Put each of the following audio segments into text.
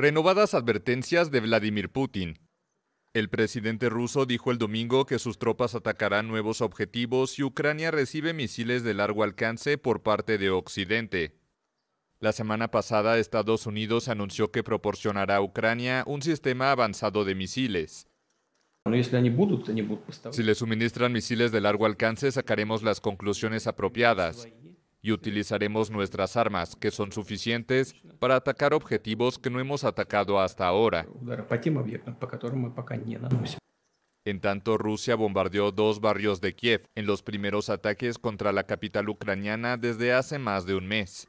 Renovadas advertencias de Vladimir Putin. El presidente ruso dijo el domingo que sus tropas atacarán nuevos objetivos si Ucrania recibe misiles de largo alcance por parte de Occidente. La semana pasada Estados Unidos anunció que proporcionará a Ucrania un sistema avanzado de misiles. Si le suministran misiles de largo alcance, sacaremos las conclusiones apropiadas y utilizaremos nuestras armas, que son suficientes, para atacar objetivos que no hemos atacado hasta ahora. En tanto, Rusia bombardeó dos barrios de Kiev en los primeros ataques contra la capital ucraniana desde hace más de un mes.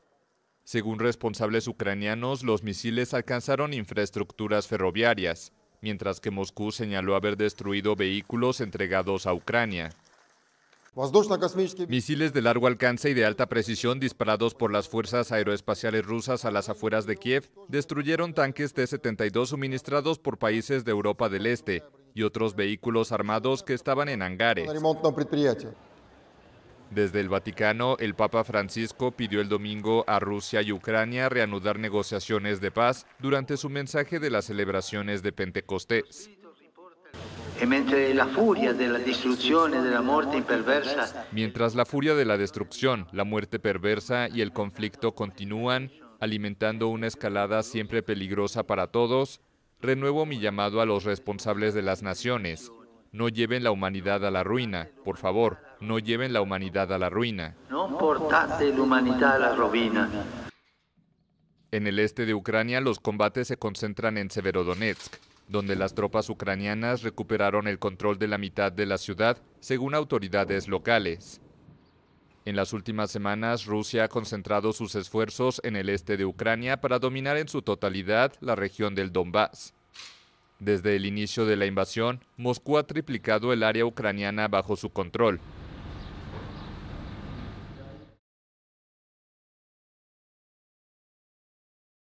Según responsables ucranianos, los misiles alcanzaron infraestructuras ferroviarias, mientras que Moscú señaló haber destruido vehículos entregados a Ucrania. Misiles de largo alcance y de alta precisión disparados por las fuerzas aeroespaciales rusas a las afueras de Kiev destruyeron tanques T-72 suministrados por países de Europa del Este y otros vehículos armados que estaban en hangares. Desde el Vaticano, el Papa Francisco pidió el domingo a Rusia y Ucrania reanudar negociaciones de paz durante su mensaje de las celebraciones de Pentecostés. Mientras la furia de la destrucción, la muerte perversa y el conflicto continúan, alimentando una escalada siempre peligrosa para todos, renuevo mi llamado a los responsables de las naciones. No lleven la humanidad a la ruina, por favor, no lleven la humanidad a la ruina. No la humanidad a la ruina. En el este de Ucrania los combates se concentran en Severodonetsk, donde las tropas ucranianas recuperaron el control de la mitad de la ciudad, según autoridades locales. En las últimas semanas, Rusia ha concentrado sus esfuerzos en el este de Ucrania para dominar en su totalidad la región del Donbass. Desde el inicio de la invasión, Moscú ha triplicado el área ucraniana bajo su control,